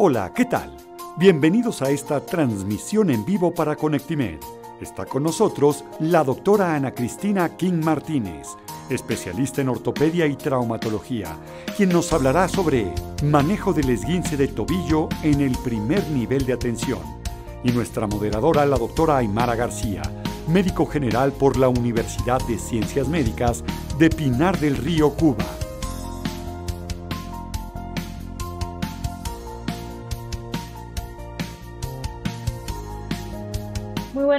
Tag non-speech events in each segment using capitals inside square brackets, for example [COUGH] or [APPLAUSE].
Hola, ¿qué tal? Bienvenidos a esta transmisión en vivo para Conectimed. Está con nosotros la doctora Ana Cristina King Martínez, especialista en ortopedia y traumatología, quien nos hablará sobre manejo del esguince de tobillo en el primer nivel de atención. Y nuestra moderadora, la doctora Aymara García, médico general por la Universidad de Ciencias Médicas de Pinar del Río, Cuba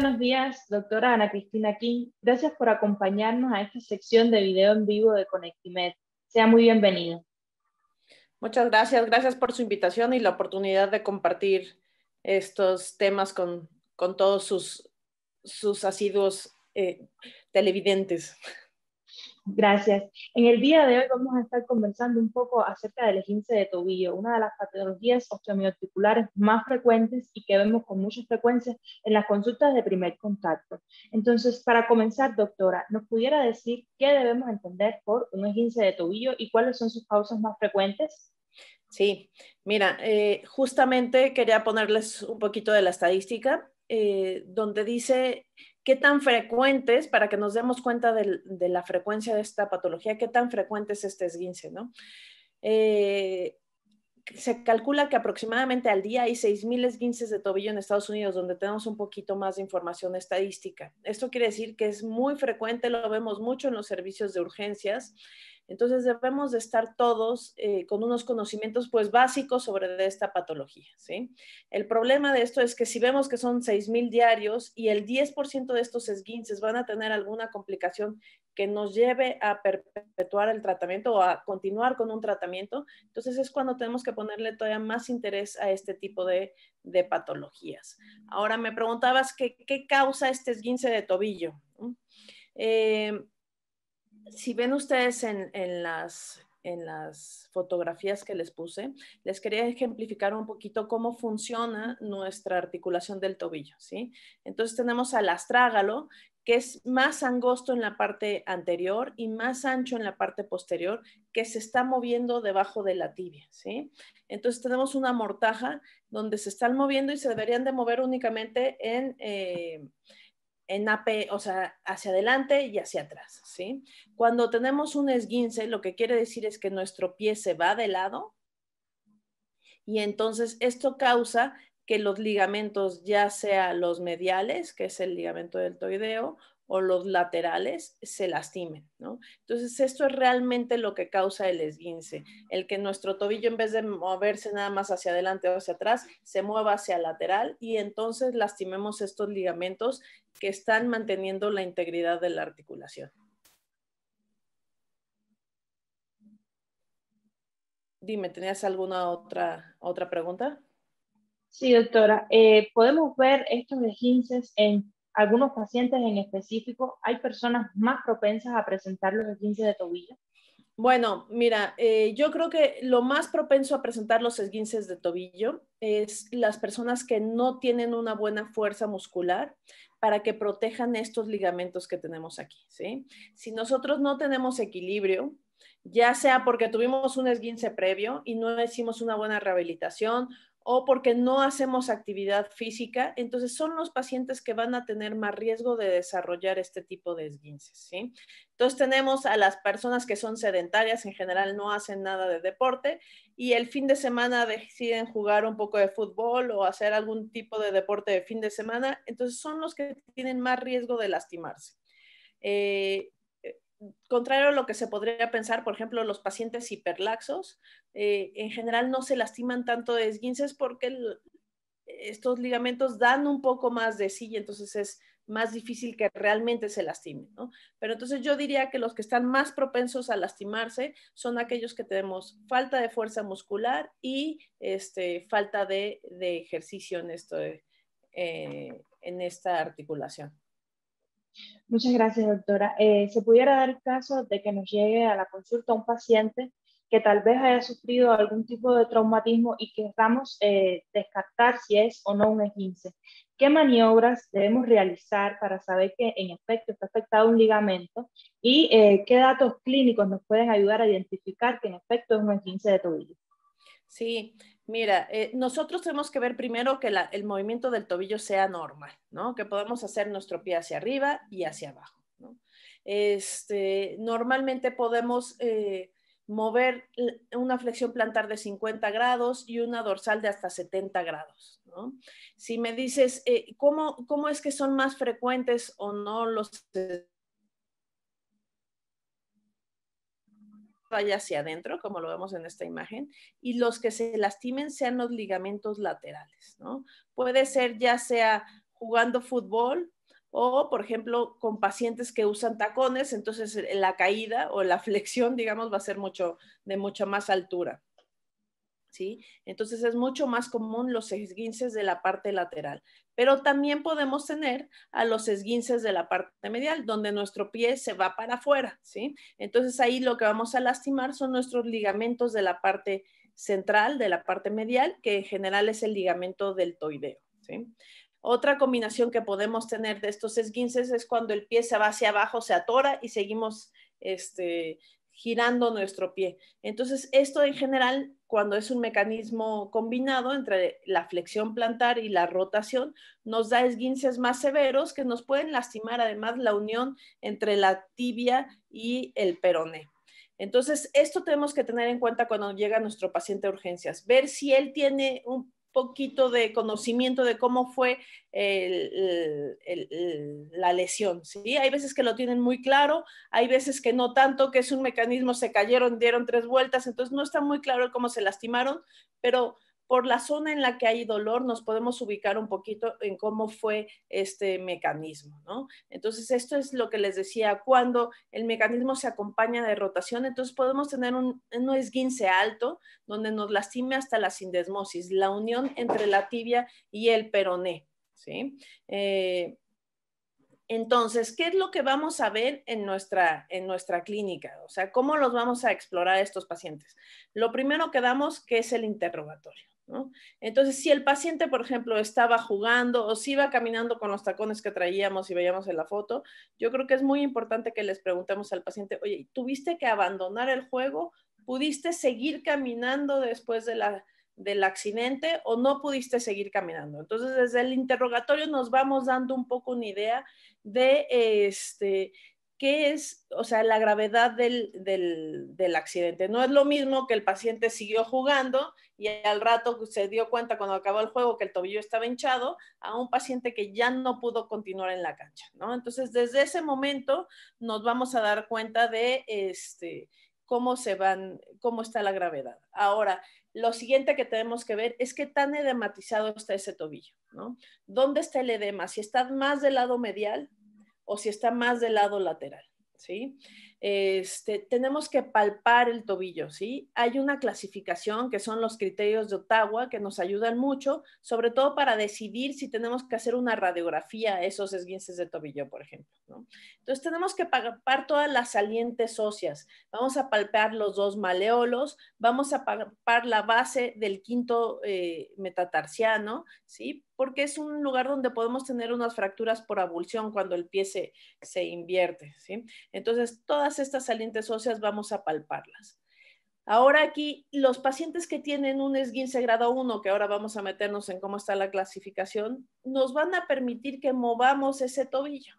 buenos días, doctora Ana Cristina King. Gracias por acompañarnos a esta sección de video en vivo de Conectimed. Sea muy bienvenido. Muchas gracias, gracias por su invitación y la oportunidad de compartir estos temas con, todos sus, sus asiduos eh, televidentes. Gracias. En el día de hoy vamos a estar conversando un poco acerca del esguince de tobillo, una de las patologías osteoarticulares más frecuentes y que vemos con mucha frecuencia en las consultas de primer contacto. Entonces, para comenzar, doctora, ¿nos pudiera decir qué debemos entender por un esguince de tobillo y cuáles son sus causas más frecuentes? Sí, mira, eh, justamente quería ponerles un poquito de la estadística, eh, donde dice qué tan frecuentes, para que nos demos cuenta de, la frecuencia de esta patología, qué tan frecuente es este esguince, ¿no? Eh, se calcula que aproximadamente al día hay 6.000 esguinces de tobillo en Estados Unidos, donde tenemos un poquito más de información estadística. Esto quiere decir que es muy frecuente, lo vemos mucho en los servicios de urgencias entonces debemos de estar todos eh, con unos conocimientos pues básicos sobre esta patología, ¿sí? El problema de esto es que si vemos que son 6.000 diarios y el 10% de estos esguinces van a tener alguna complicación que nos lleve a perpetuar el tratamiento o a continuar con un tratamiento, entonces es cuando tenemos que ponerle todavía más interés a este tipo de, patologías. Ahora me preguntabas qué causa este esguince de tobillo. Eh, si ven ustedes en, las, fotografías que les puse, les quería ejemplificar un poquito cómo funciona nuestra articulación del tobillo, ¿sí? Entonces tenemos al astrágalo, que es más angosto en la parte anterior y más ancho en la parte posterior, que se está moviendo debajo de la tibia, ¿sí? Entonces tenemos una mortaja donde se están moviendo y se deberían de mover únicamente en... Eh, en AP, o sea, hacia adelante y hacia atrás, Cuando tenemos un esguince, lo que quiere decir es que nuestro pie se va de lado y entonces esto causa que los ligamentos, ya sea los mediales, que es el ligamento del o los laterales se lastimen, ¿no? Entonces, esto es realmente lo que causa el esguince, el que nuestro tobillo en vez de moverse nada más hacia adelante o hacia atrás, se mueva hacia lateral y entonces lastimemos estos ligamentos que están manteniendo la integridad de la articulación. Dime, ¿tenías alguna otra, otra pregunta? Sí, doctora. Eh, ¿Podemos ver estos esguinces en algunos pacientes en específico, hay personas más propensas a presentar los esguinces de tobillo. Bueno, mira, eh, yo creo que lo más propenso a presentar los esguinces de tobillo es las personas que no tienen una buena fuerza muscular para que protejan estos ligamentos que tenemos aquí, Si nosotros no tenemos equilibrio, ya sea porque tuvimos un esguince previo y no hicimos una buena rehabilitación o porque no hacemos actividad física, entonces son los pacientes que van a tener más riesgo de desarrollar este tipo de esguinces, ¿sí? Entonces tenemos a las personas que son sedentarias, en general no hacen nada de deporte y el fin de semana deciden jugar un poco de fútbol o hacer algún tipo de deporte de fin de semana, entonces son los que tienen más riesgo de lastimarse. Eh, contrario a lo que se podría pensar, por ejemplo, los pacientes hiperlaxos, eh, en general no se lastiman tanto de esguinces porque estos ligamentos dan un poco más de sí entonces es más difícil que realmente se lastimen, Pero entonces yo diría que los que están más propensos a lastimarse son aquellos que tenemos falta de fuerza muscular y este, falta de, ejercicio en eh, esta articulación. Muchas gracias, doctora. Eh, ¿Se pudiera dar el caso de que nos llegue a la consulta un paciente que tal vez haya sufrido algún tipo de traumatismo y queramos eh, descartar si es o no un esguince? ¿Qué maniobras debemos realizar para saber que en efecto está afectado un ligamento? ¿Y eh, qué datos clínicos nos pueden ayudar a identificar que en efecto es un esguince de tobillo? Sí, mira, eh, nosotros tenemos que ver primero que el movimiento del tobillo sea normal, ¿no? Que podamos hacer nuestro pie hacia arriba y hacia abajo, ¿no? Este, normalmente podemos eh, mover una flexión plantar de 50 grados y una dorsal de hasta 70 grados, ¿no? Si me dices, eh, ¿cómo, ¿cómo es que son más frecuentes o no los vaya hacia adentro, como lo vemos en esta imagen, y los que se lastimen sean los ligamentos laterales, ¿no? Puede ser ya sea jugando fútbol o, por ejemplo, con pacientes que usan tacones, entonces eh, la caída o la [LAUGHS] flexión, digamos, va a ser mucho, de mucha más altura. Entonces es mucho más común los esguinces de la parte lateral, pero también podemos tener a los esguinces de la parte medial, donde nuestro pie se va para afuera, Entonces ahí lo que vamos a lastimar son nuestros ligamentos de la parte central, de la parte medial, que en general es el ligamento del toideo. Otra combinación que podemos tener de estos esguinces es cuando el pie se va hacia abajo, se atora y seguimos este, girando nuestro pie. Entonces, esto en general, cuando es un mecanismo combinado entre la flexión plantar y la rotación, nos da esguinces más severos que nos pueden lastimar además la unión entre la tibia y el peroné. Entonces, esto tenemos que tener en cuenta cuando llega nuestro paciente a urgencias, ver si él tiene un, poquito de conocimiento de cómo fue la lesión. ¿sí? Hay veces que lo tienen muy claro, hay veces que no tanto, que es un mecanismo, se cayeron, dieron tres vueltas, entonces no está muy claro cómo se lastimaron, pero por la zona en la que hay dolor nos podemos ubicar un poquito en cómo fue este mecanismo, ¿no? Entonces, esto es lo que les decía, cuando el mecanismo se acompaña de rotación, entonces podemos tener un, esguince alto donde nos lastime hasta la sindesmosis, la unión entre la tibia y el peroné, ¿sí? Eh, entonces, ¿qué es lo que vamos a ver en nuestra, en nuestra clínica? O sea, ¿cómo los vamos a explorar a estos pacientes? Lo primero que damos, que es el interrogatorio. Entonces, si el paciente, por ejemplo, estaba jugando o si iba caminando con los tacones que traíamos y veíamos en la foto, yo creo que es muy importante que les preguntemos al paciente, oye, ¿tuviste que abandonar el juego? ¿Pudiste seguir caminando después de la, del accidente o no pudiste seguir caminando. Entonces, desde el interrogatorio nos vamos dando un poco una idea de, este, qué es, o sea, la gravedad del, del, accidente. No es lo mismo que el paciente siguió jugando y al rato pues, se dio cuenta cuando acabó el juego que el tobillo estaba hinchado a un paciente que ya no pudo continuar en la cancha, ¿no? Entonces, desde ese momento nos vamos a dar cuenta de este, cómo se van, cómo está la gravedad. Ahora, lo siguiente que tenemos que ver es qué tan edematizado está ese tobillo, ¿no? ¿Dónde está el edema? Si está más del lado medial, o si está más del lado lateral, ¿sí? Este, tenemos que palpar el tobillo, ¿sí? Hay una clasificación que son los criterios de Ottawa que nos ayudan mucho, sobre todo para decidir si tenemos que hacer una radiografía a esos esguinces de tobillo, por ejemplo, Entonces tenemos que palpar todas las salientes óseas, vamos a palpar los dos maleolos, vamos a palpar la base del quinto eh, metatarsiano, ¿sí? porque es un lugar donde podemos tener unas fracturas por abulsión cuando el pie se, se invierte. ¿sí? Entonces, todas estas salientes óseas vamos a palparlas. Ahora aquí, los pacientes que tienen un esguince grado 1, que ahora vamos a meternos en cómo está la clasificación, nos van a permitir que movamos ese tobillo.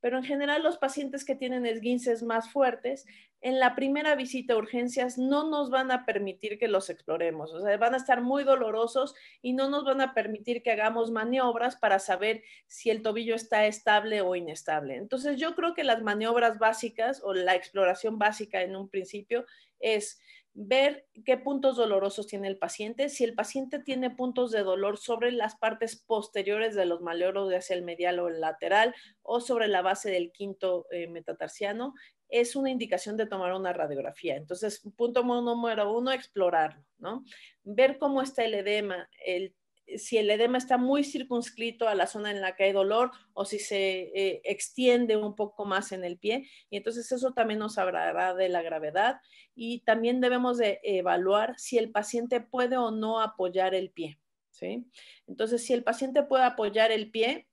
Pero en general los pacientes que tienen esguinces más fuertes, en la primera visita a urgencias no nos van a permitir que los exploremos, o sea, van a estar muy dolorosos y no nos van a permitir que hagamos maniobras para saber si el tobillo está estable o inestable. Entonces yo creo que las maniobras básicas o la exploración básica en un principio es ver qué puntos dolorosos tiene el paciente. Si el paciente tiene puntos de dolor sobre las partes posteriores de los maleolos, hacia el medial o el lateral, o sobre la base del quinto eh, metatarsiano, es una indicación de tomar una radiografía. Entonces, punto número uno, explorarlo, ¿no? Ver cómo está el edema, el si el edema está muy circunscrito a la zona en la que hay dolor o si se eh, extiende un poco más en el pie. Y entonces eso también nos hablará de la gravedad y también debemos de evaluar si el paciente puede o no apoyar el pie. ¿sí? Entonces, si el paciente puede apoyar el pie,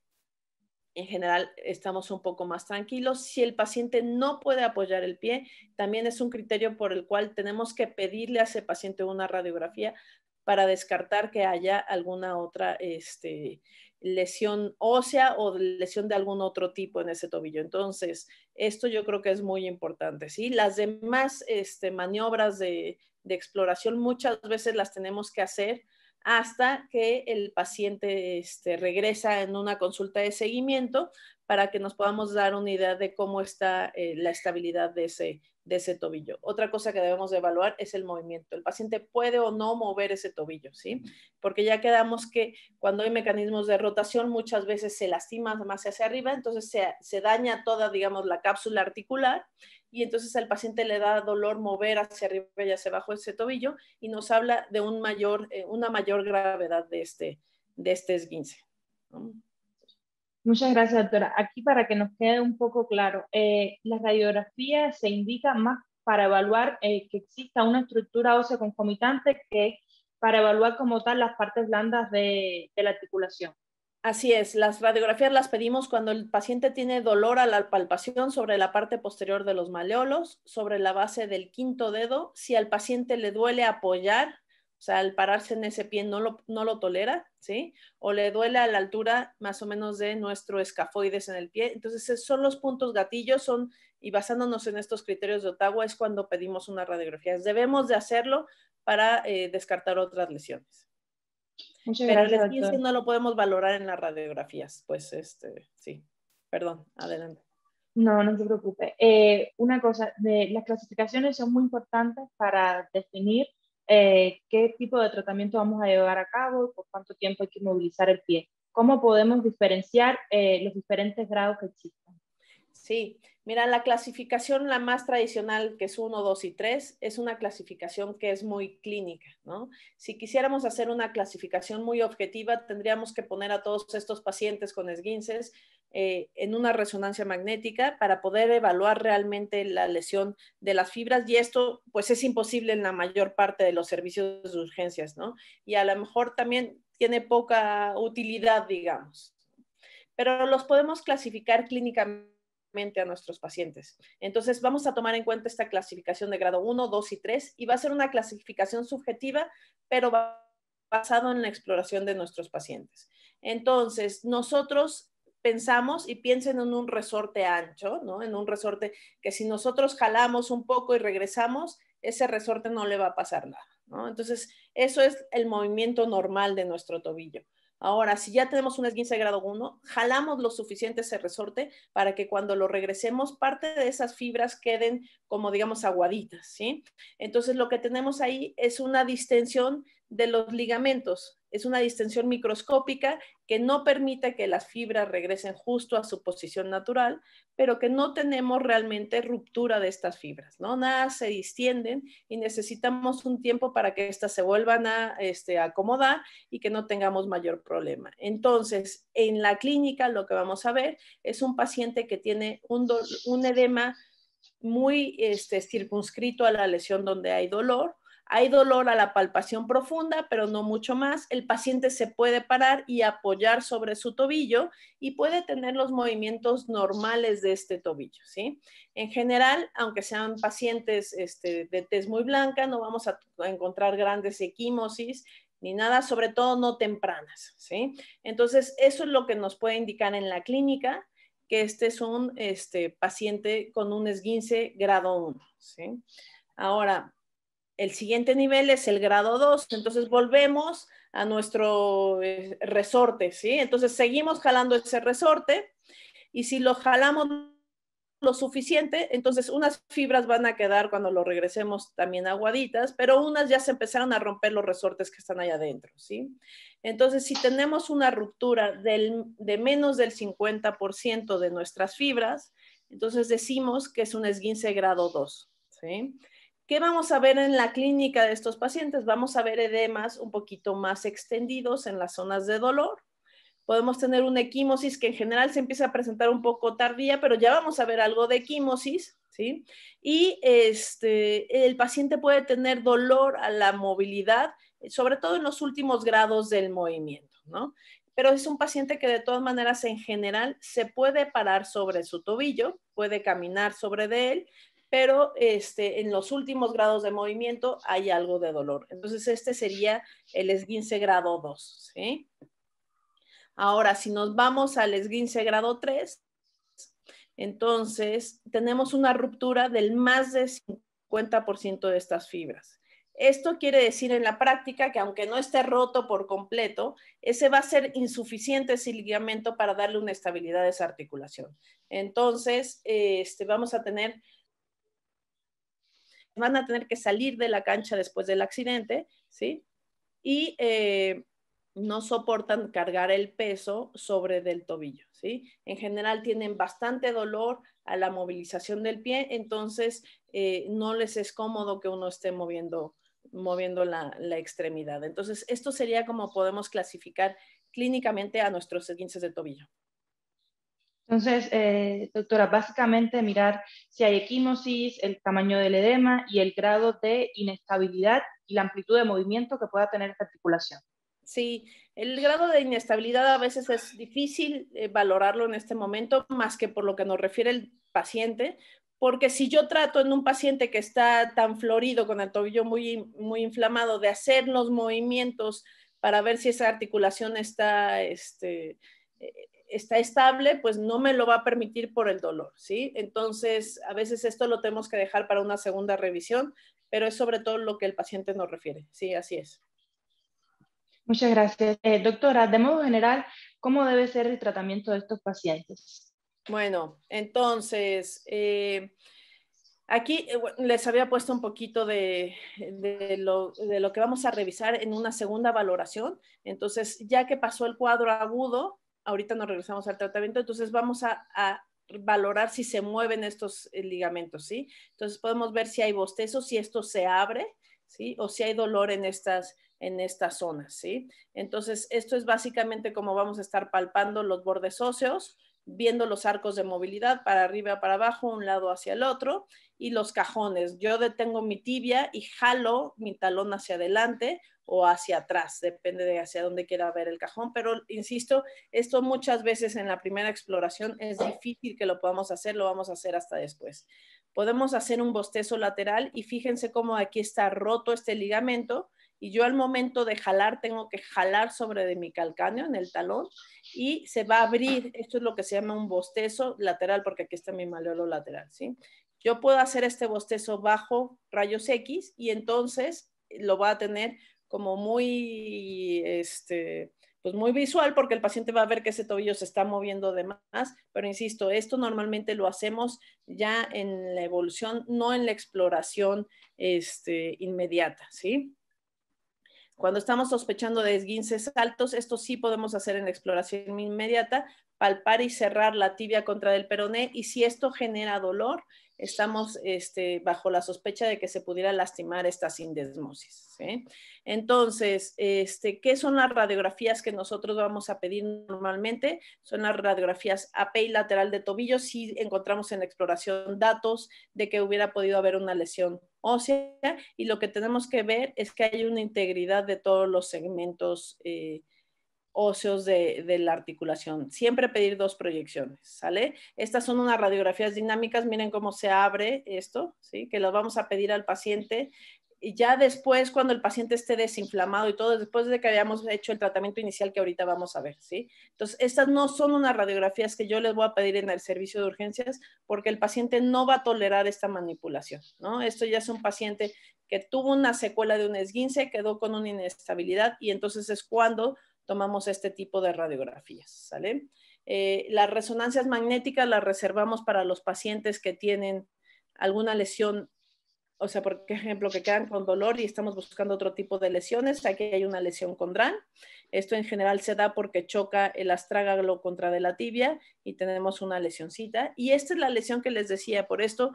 en general estamos un poco más tranquilos. Si el paciente no puede apoyar el pie, también es un criterio por el cual tenemos que pedirle a ese paciente una radiografía para descartar que haya alguna otra este, lesión ósea o lesión de algún otro tipo en ese tobillo. Entonces, esto yo creo que es muy importante, Las demás este, maniobras de, exploración muchas veces las tenemos que hacer hasta que el paciente este, regresa en una consulta de seguimiento para que nos podamos dar una idea de cómo está eh, la estabilidad de ese, de ese tobillo. Otra cosa que debemos evaluar es el movimiento. El paciente puede o no mover ese tobillo, ¿sí? Porque ya quedamos que cuando hay mecanismos de rotación muchas veces se lastima más hacia arriba, entonces se, daña toda, digamos, la cápsula articular y entonces al paciente le da dolor mover hacia arriba y hacia abajo ese tobillo y nos habla de un mayor, eh, una mayor gravedad de este, de este esguince. ¿no? Muchas gracias, doctora. Aquí para que nos quede un poco claro, eh, la radiografía se indica más para evaluar eh, que exista una estructura ósea concomitante que para evaluar como tal las partes blandas de la articulación. Así es, las radiografías las pedimos cuando el paciente tiene dolor a la palpación sobre la parte posterior de los maleolos, sobre la base del quinto dedo, si al paciente le duele apoyar o sea, al pararse en ese pie no lo, no lo tolera, ¿sí? O le duele a la altura más o menos de nuestro escafoides en el pie. Entonces, son los puntos gatillos, son, y basándonos en estos criterios de Ottawa, es cuando pedimos una radiografía. Debemos de hacerlo para eh, descartar otras lesiones. Muchas Pero gracias, es que no lo podemos valorar en las radiografías, pues, este, sí. Perdón, adelante. No, no se preocupe. Eh, una cosa, de, las clasificaciones son muy importantes para definir eh, qué tipo de tratamiento vamos a llevar a cabo, por cuánto tiempo hay que movilizar el pie. ¿Cómo podemos diferenciar eh, los diferentes grados que existen? Sí, Mira, la clasificación, la más tradicional, que es 1, 2 y 3, es una clasificación que es muy clínica, ¿no? Si quisiéramos hacer una clasificación muy objetiva, tendríamos que poner a todos estos pacientes con esguinces eh, en una resonancia magnética para poder evaluar realmente la lesión de las fibras y esto pues es imposible en la mayor parte de los servicios de urgencias, ¿no? Y a lo mejor también tiene poca utilidad, digamos. Pero los podemos clasificar clínicamente a nuestros pacientes. Entonces, vamos a tomar en cuenta esta clasificación de grado 1, 2 y 3 y va a ser una clasificación subjetiva, pero basado en la exploración de nuestros pacientes. Entonces, nosotros pensamos y piensen en un resorte ancho, ¿no? En un resorte que si nosotros jalamos un poco y regresamos, ese resorte no le va a pasar nada, Entonces, eso es el movimiento normal de nuestro tobillo. Ahora, si ya tenemos un esguince de grado 1, jalamos lo suficiente ese resorte para que cuando lo regresemos, parte de esas fibras queden como, digamos, aguaditas, ¿sí? Entonces, lo que tenemos ahí es una distensión de los ligamentos es una distensión microscópica que no permite que las fibras regresen justo a su posición natural, pero que no tenemos realmente ruptura de estas fibras, ¿no? Nada se distienden y necesitamos un tiempo para que estas se vuelvan este, a acomodar y que no tengamos mayor problema. Entonces, en la clínica lo que vamos a ver es un paciente que tiene un, edema muy este, circunscrito a la lesión donde hay dolor, hay dolor a la palpación profunda, pero no mucho más. El paciente se puede parar y apoyar sobre su tobillo y puede tener los movimientos normales de este tobillo, ¿sí? En general, aunque sean pacientes este, de tez muy blanca, no vamos a, encontrar grandes equimosis ni nada, sobre todo no tempranas, ¿sí? Entonces, eso es lo que nos puede indicar en la clínica que este es un este, paciente con un esguince grado 1, ¿sí? Ahora, el siguiente nivel es el grado 2, entonces volvemos a nuestro eh, resorte, ¿sí? Entonces seguimos jalando ese resorte y si lo jalamos lo suficiente, entonces unas fibras van a quedar cuando lo regresemos también aguaditas, pero unas ya se empezaron a romper los resortes que están allá adentro, ¿sí? Entonces, si tenemos una ruptura de menos del 50% de nuestras fibras, entonces decimos que es un esguince grado 2, ¿sí? ¿Qué vamos a ver en la clínica de estos pacientes? Vamos a ver edemas un poquito más extendidos en las zonas de dolor. Podemos tener una equimosis que en general se empieza a presentar un poco tardía, pero ya vamos a ver algo de equimosis, ¿sí? Y este, el paciente puede tener dolor a la movilidad, sobre todo en los últimos grados del movimiento, Pero es un paciente que de todas maneras en general se puede parar sobre su tobillo, puede caminar sobre de él, pero este, en los últimos grados de movimiento hay algo de dolor. Entonces, este sería el esguince grado 2. Ahora, si nos vamos al esguince grado 3, entonces tenemos una ruptura del más de 50% de estas fibras. Esto quiere decir en la práctica que aunque no esté roto por completo, ese va a ser insuficiente ese ligamento para darle una estabilidad a esa articulación. Entonces, este, vamos a tener van a tener que salir de la cancha después del accidente, ¿sí? Y eh, no soportan cargar el peso sobre del tobillo, ¿sí? En general tienen bastante dolor a la movilización del pie, entonces eh, no les es cómodo que uno esté moviendo, moviendo la, extremidad. Entonces, esto sería como podemos clasificar clínicamente a nuestros esguinces de tobillo. Entonces, eh, doctora, básicamente mirar si hay equimosis, el tamaño del edema y el grado de inestabilidad y la amplitud de movimiento que pueda tener esta articulación. Sí, el grado de inestabilidad a veces es difícil eh, valorarlo en este momento, más que por lo que nos refiere el paciente, porque si yo trato en un paciente que está tan florido, con el tobillo muy, muy inflamado, de hacer los movimientos para ver si esa articulación está este, eh, está estable, pues no me lo va a permitir por el dolor, ¿sí? Entonces, a veces esto lo tenemos que dejar para una segunda revisión, pero es sobre todo lo que el paciente nos refiere, ¿sí? Así es. Muchas gracias. Eh, doctora, de modo general, ¿cómo debe ser el tratamiento de estos pacientes? Bueno, entonces, eh, aquí eh, les había puesto un poquito de, lo, de lo que vamos a revisar en una segunda valoración. Entonces, ya que pasó el cuadro agudo, ahorita nos regresamos al tratamiento, entonces vamos a, valorar si se mueven estos eh, ligamentos, ¿sí? Entonces podemos ver si hay bostezos, si esto se abre, ¿sí? O si hay dolor en estas, en estas zonas, ¿sí? Entonces, esto es básicamente como vamos a estar palpando los bordes óseos, viendo los arcos de movilidad para arriba, para abajo, un lado hacia el otro y los cajones. Yo detengo mi tibia y jalo mi talón hacia adelante o hacia atrás, depende de hacia dónde quiera ver el cajón, pero insisto, esto muchas veces en la primera exploración es difícil que lo podamos hacer, lo vamos a hacer hasta después. Podemos hacer un bostezo lateral y fíjense cómo aquí está roto este ligamento, y yo al momento de jalar tengo que jalar sobre de mi calcáneo en el talón y se va a abrir, esto es lo que se llama un bostezo lateral porque aquí está mi maleolo lateral, ¿sí? Yo puedo hacer este bostezo bajo rayos X y entonces lo va a tener como muy este, pues muy visual porque el paciente va a ver que ese tobillo se está moviendo de más, pero insisto, esto normalmente lo hacemos ya en la evolución, no en la exploración este, inmediata, ¿sí? Cuando estamos sospechando de esguinces altos, esto sí podemos hacer en exploración inmediata, palpar y cerrar la tibia contra el peroné y si esto genera dolor, estamos este, bajo la sospecha de que se pudiera lastimar esta sindesmosis. Entonces, este, ¿qué son las radiografías que nosotros vamos a pedir normalmente? Son las radiografías AP y lateral de tobillo si encontramos en exploración datos de que hubiera podido haber una lesión ósea y lo que tenemos que ver es que hay una integridad de todos los segmentos eh, óseos de, la articulación. Siempre pedir dos proyecciones, ¿sale? Estas son unas radiografías dinámicas, miren cómo se abre esto, ¿sí? Que las vamos a pedir al paciente y ya después, cuando el paciente esté desinflamado y todo, después de que hayamos hecho el tratamiento inicial que ahorita vamos a ver, ¿sí? Entonces, estas no son unas radiografías que yo les voy a pedir en el servicio de urgencias porque el paciente no va a tolerar esta manipulación, ¿no? Esto ya es un paciente que tuvo una secuela de un esguince, quedó con una inestabilidad y entonces es cuando tomamos este tipo de radiografías, ¿sale? Eh, las resonancias magnéticas las reservamos para los pacientes que tienen alguna lesión o sea, por ejemplo, que quedan con dolor y estamos buscando otro tipo de lesiones. Aquí hay una lesión condral. Esto en general se da porque choca el astrágalo contra de la tibia y tenemos una lesioncita. Y esta es la lesión que les decía, por esto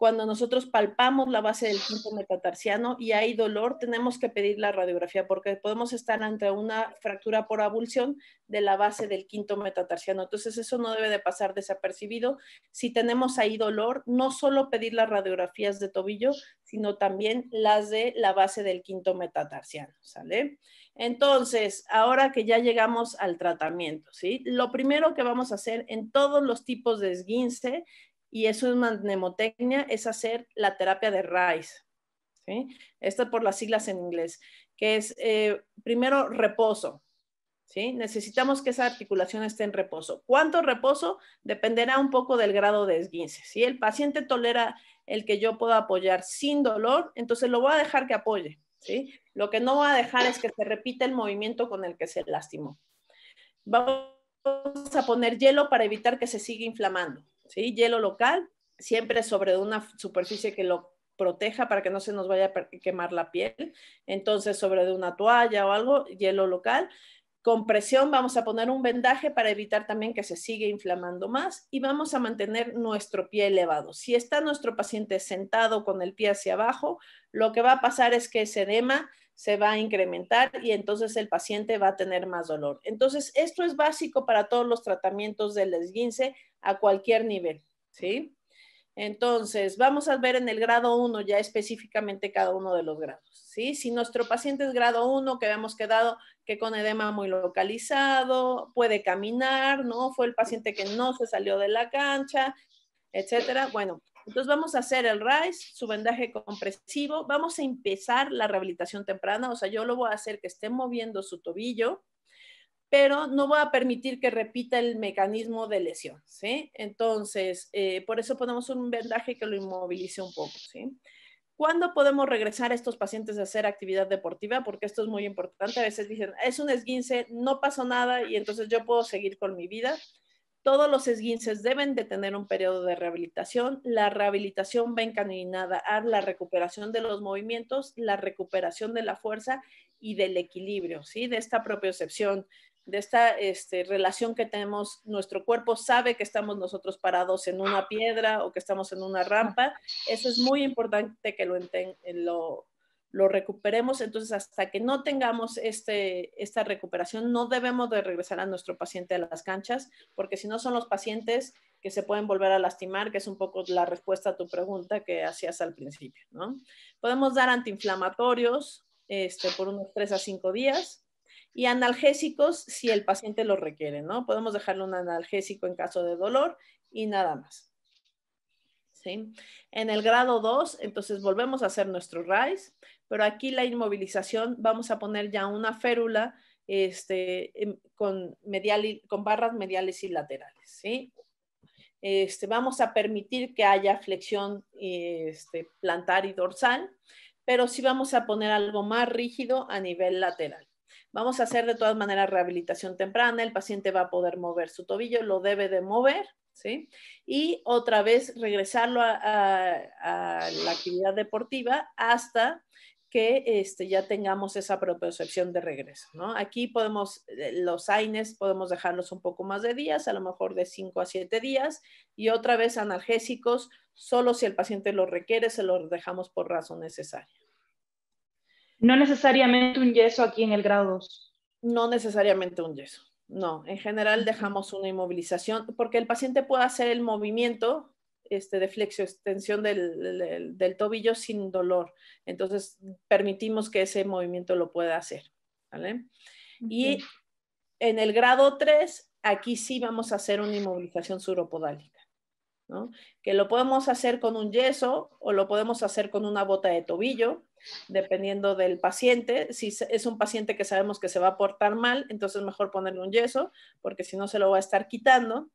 cuando nosotros palpamos la base del quinto metatarsiano y hay dolor, tenemos que pedir la radiografía porque podemos estar ante una fractura por abulsión de la base del quinto metatarsiano. Entonces, eso no debe de pasar desapercibido. Si tenemos ahí dolor, no solo pedir las radiografías de tobillo, sino también las de la base del quinto metatarsiano, ¿sale? Entonces, ahora que ya llegamos al tratamiento, ¿sí? Lo primero que vamos a hacer en todos los tipos de esguince y eso es mnemotecnia, es hacer la terapia de Rice. ¿sí? es por las siglas en inglés, que es eh, primero reposo. ¿sí? Necesitamos que esa articulación esté en reposo. ¿Cuánto reposo? Dependerá un poco del grado de esguince. Si el paciente tolera el que yo pueda apoyar sin dolor, entonces lo voy a dejar que apoye. ¿sí? Lo que no voy a dejar es que se repita el movimiento con el que se lastimó. Vamos a poner hielo para evitar que se siga inflamando. Hielo local, siempre sobre una superficie que lo proteja para que no se nos vaya a quemar la piel. Entonces, sobre de una toalla o algo, hielo local. Con presión vamos a poner un vendaje para evitar también que se siga inflamando más y vamos a mantener nuestro pie elevado. Si está nuestro paciente sentado con el pie hacia abajo, lo que va a pasar es que ese edema se va a incrementar y entonces el paciente va a tener más dolor. Entonces, esto es básico para todos los tratamientos del esguince a cualquier nivel, ¿sí? Entonces, vamos a ver en el grado 1 ya específicamente cada uno de los grados, ¿sí? Si nuestro paciente es grado 1, que hemos quedado que con edema muy localizado, puede caminar, ¿no? Fue el paciente que no se salió de la cancha, etcétera. Bueno, entonces vamos a hacer el rise su vendaje compresivo, vamos a empezar la rehabilitación temprana, o sea, yo lo voy a hacer que esté moviendo su tobillo, pero no voy a permitir que repita el mecanismo de lesión, ¿sí? Entonces, eh, por eso ponemos un vendaje que lo inmovilice un poco, ¿sí? ¿Cuándo podemos regresar a estos pacientes a hacer actividad deportiva? Porque esto es muy importante. A veces dicen, es un esguince, no pasó nada y entonces yo puedo seguir con mi vida. Todos los esguinces deben de tener un periodo de rehabilitación. La rehabilitación va encaminada a la recuperación de los movimientos, la recuperación de la fuerza y del equilibrio, ¿sí? De esta propiocepción, de esta este, relación que tenemos, nuestro cuerpo sabe que estamos nosotros parados en una piedra o que estamos en una rampa. Eso es muy importante que lo, enten, lo lo recuperemos. Entonces, hasta que no tengamos este, esta recuperación, no debemos de regresar a nuestro paciente a las canchas, porque si no son los pacientes que se pueden volver a lastimar, que es un poco la respuesta a tu pregunta que hacías al principio. ¿no? Podemos dar antiinflamatorios este, por unos 3 a 5 días y analgésicos si el paciente lo requiere. ¿no? Podemos dejarle un analgésico en caso de dolor y nada más. En el grado 2, entonces volvemos a hacer nuestro RISE, pero aquí la inmovilización, vamos a poner ya una férula este, em, con, medial, con barras mediales y laterales, Este, vamos a permitir que haya flexión este, plantar y dorsal, pero sí vamos a poner algo más rígido a nivel lateral. Vamos a hacer de todas maneras rehabilitación temprana, el paciente va a poder mover su tobillo, lo debe de mover, ¿sí? Y otra vez regresarlo a, la actividad deportiva hasta que este, ya tengamos esa propiocepción de regreso, ¿no? Aquí podemos, eh, los AINES podemos dejarlos un poco más de días, a lo mejor de 5 a 7 días, y otra vez analgésicos, solo si el paciente lo requiere, se los dejamos por razón necesaria. No necesariamente un yeso aquí en el grado 2. No necesariamente un yeso. No, en general dejamos una inmovilización porque el paciente puede hacer el movimiento este, de flexo extensión del, tobillo sin dolor. Entonces, permitimos que ese movimiento lo pueda hacer. Y en el grado 3, aquí sí vamos a hacer una inmovilización suropodálica. ¿no? Que lo podemos hacer con un yeso o lo podemos hacer con una bota de tobillo dependiendo del paciente. Si es un paciente que sabemos que se va a portar mal, entonces mejor ponerle un yeso, porque si no se lo va a estar quitando.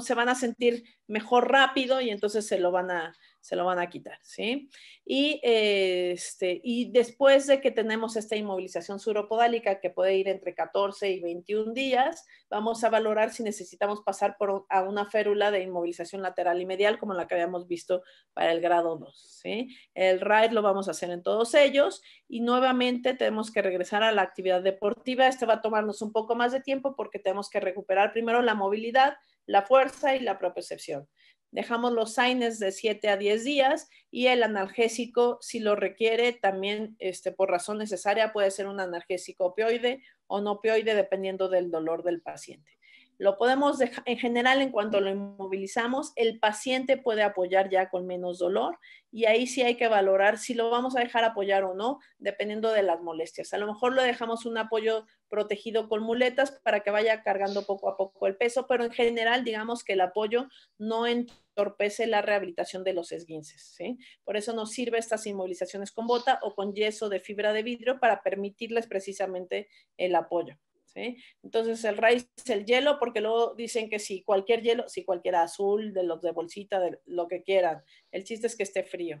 Se van a sentir mejor rápido y entonces se lo van a, se lo van a quitar, eh, este, Y, después de que tenemos esta inmovilización suropodálica que puede ir entre 14 y 21 días, vamos a valorar si necesitamos pasar por, a una férula de inmovilización lateral y medial como la que habíamos visto para el grado 2, ¿sí? El RAID lo vamos a hacer en todos ellos y nuevamente tenemos que regresar a la actividad deportiva. Este va a tomarnos un poco más de tiempo porque tenemos que recuperar primero la movilidad la fuerza y la propiocepción. Dejamos los saines de 7 a 10 días y el analgésico, si lo requiere, también este, por razón necesaria puede ser un analgésico opioide o no opioide, dependiendo del dolor del paciente. Lo podemos en general, en cuanto lo inmovilizamos, el paciente puede apoyar ya con menos dolor y ahí sí hay que valorar si lo vamos a dejar apoyar o no, dependiendo de las molestias. A lo mejor lo dejamos un apoyo protegido con muletas para que vaya cargando poco a poco el peso, pero en general digamos que el apoyo no entorpece la rehabilitación de los esguinces. ¿sí? Por eso nos sirve estas inmovilizaciones con bota o con yeso de fibra de vidrio para permitirles precisamente el apoyo. Entonces el raíz es el hielo, porque luego dicen que si cualquier hielo, si cualquiera azul, de los de bolsita, de lo que quieran. El chiste es que esté frío,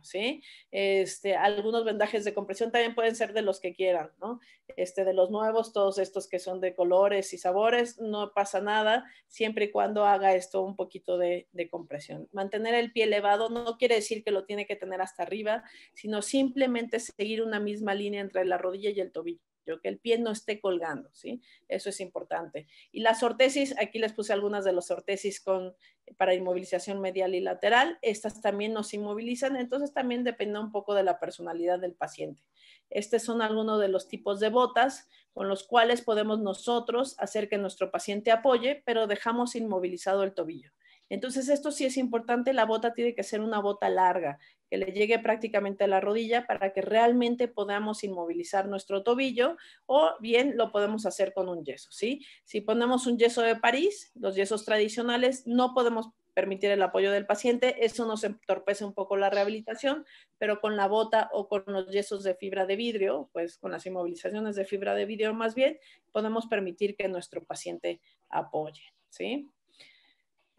Este, algunos vendajes de compresión también pueden ser de los que quieran, ¿no? Este, de los nuevos, todos estos que son de colores y sabores, no pasa nada, siempre y cuando haga esto un poquito de compresión. Mantener el pie elevado no quiere decir que lo tiene que tener hasta arriba, sino simplemente seguir una misma línea entre la rodilla y el tobillo que el pie no esté colgando, ¿sí? Eso es importante. Y las ortesis, aquí les puse algunas de las ortesis con, para inmovilización medial y lateral, estas también nos inmovilizan, entonces también depende un poco de la personalidad del paciente. Estos son algunos de los tipos de botas con los cuales podemos nosotros hacer que nuestro paciente apoye, pero dejamos inmovilizado el tobillo. Entonces, esto sí es importante, la bota tiene que ser una bota larga, que le llegue prácticamente a la rodilla para que realmente podamos inmovilizar nuestro tobillo o bien lo podemos hacer con un yeso, ¿sí? Si ponemos un yeso de París, los yesos tradicionales, no podemos permitir el apoyo del paciente, eso nos entorpece un poco la rehabilitación, pero con la bota o con los yesos de fibra de vidrio, pues con las inmovilizaciones de fibra de vidrio más bien, podemos permitir que nuestro paciente apoye, ¿sí?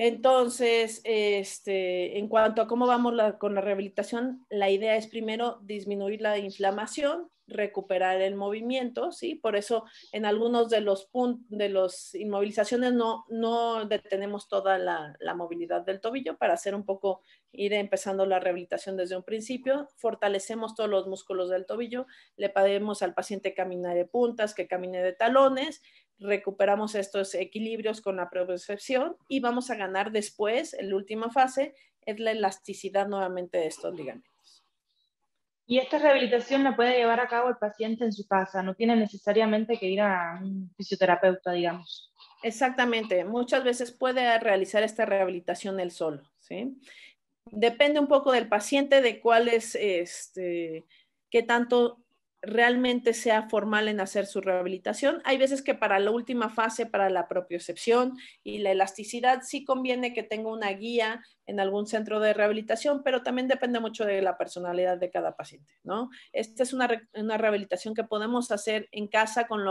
Entonces, este, en cuanto a cómo vamos con la rehabilitación, la idea es primero disminuir la inflamación, recuperar el movimiento, ¿sí? Por eso en algunos de los puntos de las inmovilizaciones no, no detenemos toda la, movilidad del tobillo para hacer un poco, ir empezando la rehabilitación desde un principio, fortalecemos todos los músculos del tobillo, le pedimos al paciente caminar de puntas, que camine de talones, recuperamos estos equilibrios con la propriocepción y vamos a ganar después, en la última fase, es la elasticidad nuevamente de estos ligamentos. Y esta rehabilitación la puede llevar a cabo el paciente en su casa, no tiene necesariamente que ir a un fisioterapeuta, digamos. Exactamente, muchas veces puede realizar esta rehabilitación él solo, ¿sí? Depende un poco del paciente, de cuál es, este, qué tanto realmente sea formal en hacer su rehabilitación. Hay veces que para la última fase, para la propiocepción y la elasticidad, sí conviene que tenga una guía en algún centro de rehabilitación, pero también depende mucho de la personalidad de cada paciente, ¿no? Esta es una, rehabilitación que podemos hacer en casa con,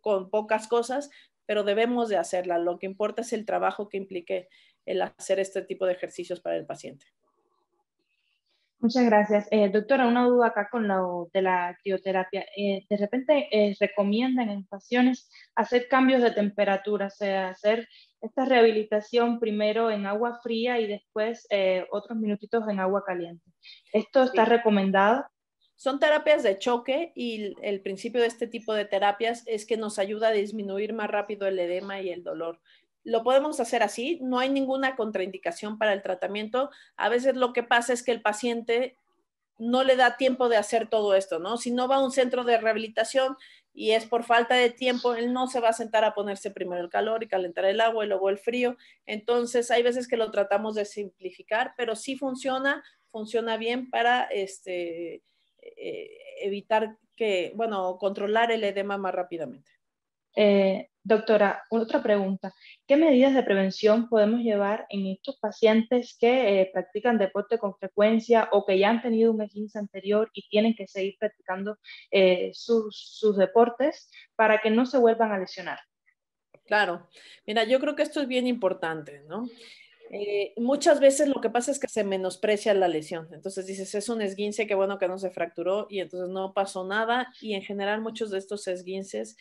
con pocas cosas, pero debemos de hacerla. Lo que importa es el trabajo que implique el hacer este tipo de ejercicios para el paciente. Muchas gracias. Eh, doctora, una duda acá con lo de la crioterapia. Eh, de repente eh, recomiendan en ocasiones hacer cambios de temperatura, o sea, hacer esta rehabilitación primero en agua fría y después otros minutitos en agua caliente. ¿Esto está recomendado? Son terapias de choque y el principio de este tipo de terapias es que nos ayuda a disminuir más rápido el edema y el dolor lo podemos hacer así, no hay ninguna contraindicación para el tratamiento. A veces lo que pasa es que el paciente no le da tiempo de hacer todo esto, ¿no? Si no va a un centro de rehabilitación y es por falta de tiempo, él no se va a sentar a ponerse primero el calor y calentar el agua y luego el frío. Entonces, hay veces que lo tratamos de simplificar, pero sí funciona, funciona bien para este, eh, evitar que, bueno, controlar el edema más rápidamente. Eh, doctora, otra pregunta. ¿Qué medidas de prevención podemos llevar en estos pacientes que eh, practican deporte con frecuencia o que ya han tenido un esguince anterior y tienen que seguir practicando eh, sus, deportes para que no se vuelvan a lesionar? Claro. Mira, yo creo que esto es bien importante, ¿no? muchas veces lo que pasa es que se menosprecia la lesión. Entonces dices, es un esguince, qué bueno que no se fracturó y entonces no pasó nada. Y en general muchos de estos esguinces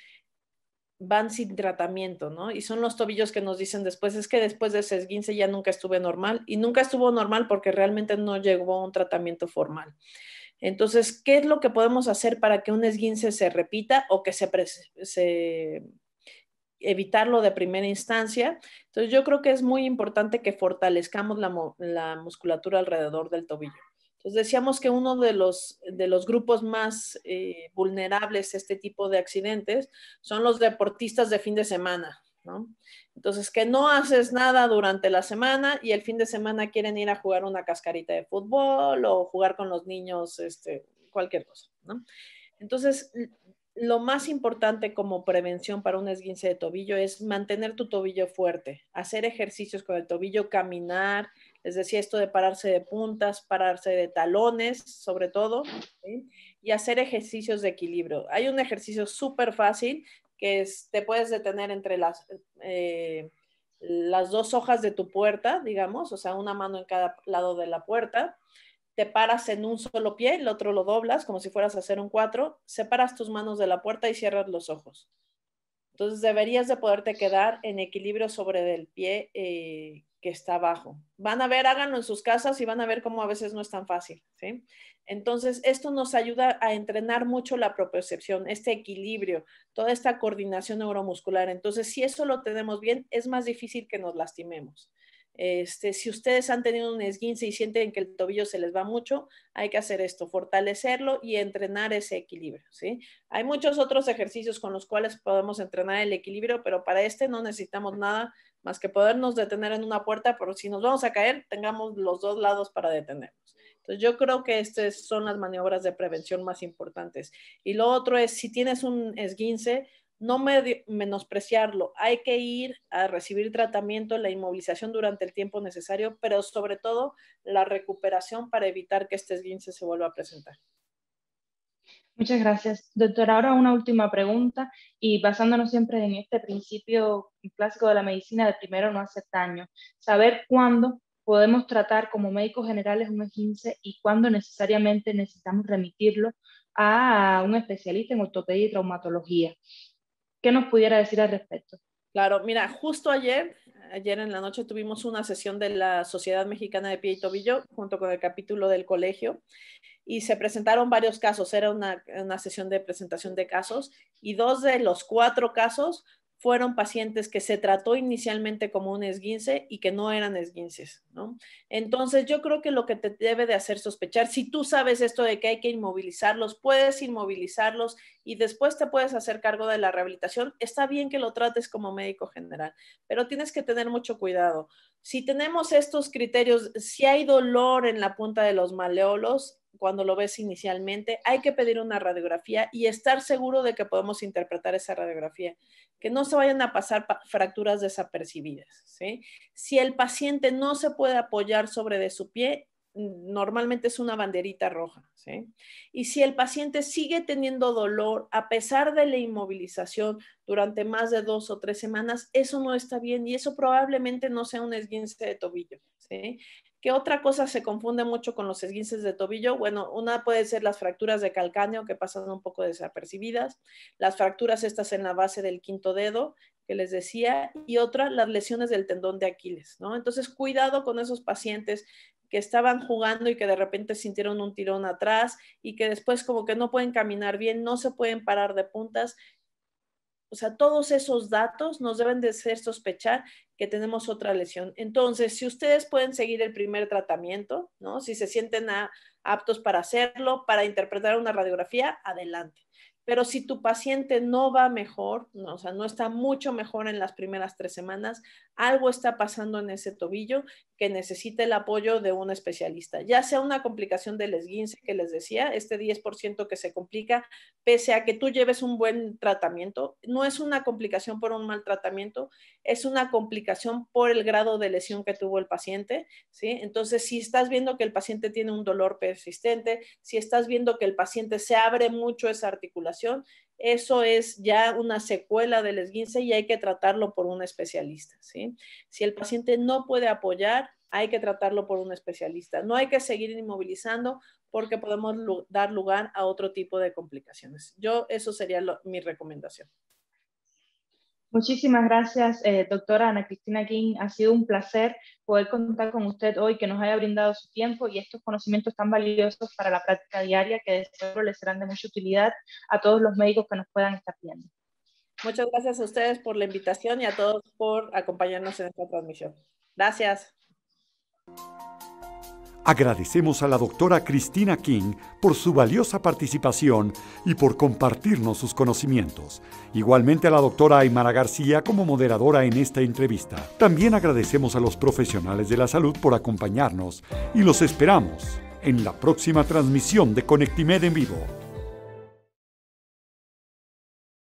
van sin tratamiento, ¿no? Y son los tobillos que nos dicen después, es que después de ese esguince ya nunca estuve normal y nunca estuvo normal porque realmente no llegó a un tratamiento formal. Entonces, ¿qué es lo que podemos hacer para que un esguince se repita o que se, se evitarlo de primera instancia. Entonces yo creo que es muy importante que fortalezcamos la, musculatura alrededor del tobillo. Pues, decíamos que uno de los, grupos más eh, vulnerables a este tipo de accidentes son los deportistas de fin de semana, ¿no? Entonces, que no haces nada durante la semana y el fin de semana quieren ir a jugar una cascarita de fútbol o jugar con los niños, este, cualquier cosa, Entonces, lo más importante como prevención para un esguince de tobillo es mantener tu tobillo fuerte, hacer ejercicios con el tobillo, caminar, es decir, esto de pararse de puntas, pararse de talones, sobre todo, y hacer ejercicios de equilibrio. Hay un ejercicio súper fácil que es, te puedes detener entre las, eh, las dos hojas de tu puerta, digamos, o sea, una mano en cada lado de la puerta. Te paras en un solo pie, el otro lo doblas como si fueras a hacer un cuatro, separas tus manos de la puerta y cierras los ojos. Entonces deberías de poderte quedar en equilibrio sobre el pie eh, que está abajo. Van a ver, háganlo en sus casas y van a ver cómo a veces no es tan fácil, ¿sí? Entonces, esto nos ayuda a entrenar mucho la propiocepción, este equilibrio, toda esta coordinación neuromuscular. Entonces, si eso lo tenemos bien, es más difícil que nos lastimemos. Este, si ustedes han tenido un esguince y sienten que el tobillo se les va mucho, hay que hacer esto, fortalecerlo y entrenar ese equilibrio. ¿sí? Hay muchos otros ejercicios con los cuales podemos entrenar el equilibrio, pero para este no necesitamos nada más que podernos detener en una puerta, pero si nos vamos a caer, tengamos los dos lados para detenernos. Entonces yo creo que estas son las maniobras de prevención más importantes. Y lo otro es, si tienes un esguince, no menospreciarlo, hay que ir a recibir tratamiento, la inmovilización durante el tiempo necesario, pero sobre todo la recuperación para evitar que este esguince se vuelva a presentar. Muchas gracias. Doctora, ahora una última pregunta y basándonos siempre en este principio clásico de la medicina de primero no hacer daño, saber cuándo podemos tratar como médicos generales un esguince y cuándo necesariamente necesitamos remitirlo a un especialista en ortopedia y traumatología. ¿Qué nos pudiera decir al respecto? Claro, mira, justo ayer, ayer en la noche tuvimos una sesión de la Sociedad Mexicana de Pie y Tobillo junto con el capítulo del colegio y se presentaron varios casos, era una, una sesión de presentación de casos y dos de los cuatro casos fueron pacientes que se trató inicialmente como un esguince y que no eran esguinces, ¿no? Entonces yo creo que lo que te debe de hacer sospechar, si tú sabes esto de que hay que inmovilizarlos, puedes inmovilizarlos y después te puedes hacer cargo de la rehabilitación, está bien que lo trates como médico general, pero tienes que tener mucho cuidado. Si tenemos estos criterios, si hay dolor en la punta de los maleolos, cuando lo ves inicialmente, hay que pedir una radiografía y estar seguro de que podemos interpretar esa radiografía, que no se vayan a pasar fracturas desapercibidas. Si el paciente no se puede apoyar sobre de su pie, normalmente es una banderita roja. ¿sí? Y si el paciente sigue teniendo dolor a pesar de la inmovilización durante más de dos o tres semanas, eso no está bien y eso probablemente no sea un esguince de tobillo. ¿sí? ¿Qué otra cosa se confunde mucho con los esguinces de tobillo? Bueno, una puede ser las fracturas de calcáneo que pasan un poco desapercibidas, las fracturas estas en la base del quinto dedo, que les decía, y otra, las lesiones del tendón de Aquiles, ¿no? Entonces, cuidado con esos pacientes que estaban jugando y que de repente sintieron un tirón atrás y que después como que no pueden caminar bien, no se pueden parar de puntas. O sea, todos esos datos nos deben de hacer sospechar que tenemos otra lesión. Entonces, si ustedes pueden seguir el primer tratamiento, ¿no? Si se sienten aptos para hacerlo, para interpretar una radiografía, adelante. Pero si tu paciente no va mejor, no, o sea, no está mucho mejor en las primeras tres semanas, algo está pasando en ese tobillo que necesita el apoyo de un especialista, ya sea una complicación del esguince que les decía, este 10% que se complica, pese a que tú lleves un buen tratamiento, no es una complicación por un mal tratamiento, es una complicación por el grado de lesión que tuvo el paciente, ¿sí? Entonces, si estás viendo que el paciente tiene un dolor persistente, si estás viendo que el paciente se abre mucho esa articulación, eso es ya una secuela del esguince y hay que tratarlo por un especialista. Si el paciente no puede apoyar, hay que tratarlo por un especialista. No hay que seguir inmovilizando porque podemos dar lugar a otro tipo de complicaciones. Yo, eso sería mi recomendación. Muchísimas gracias, eh, doctora Ana Cristina King. Ha sido un placer poder contar con usted hoy, que nos haya brindado su tiempo y estos conocimientos tan valiosos para la práctica diaria que de seguro les serán de mucha utilidad a todos los médicos que nos puedan estar viendo. Muchas gracias a ustedes por la invitación y a todos por acompañarnos en esta transmisión. Gracias. Agradecemos a la doctora Cristina King por su valiosa participación y por compartirnos sus conocimientos. Igualmente a la doctora Aymara García como moderadora en esta entrevista. También agradecemos a los profesionales de la salud por acompañarnos y los esperamos en la próxima transmisión de Conectimed en vivo.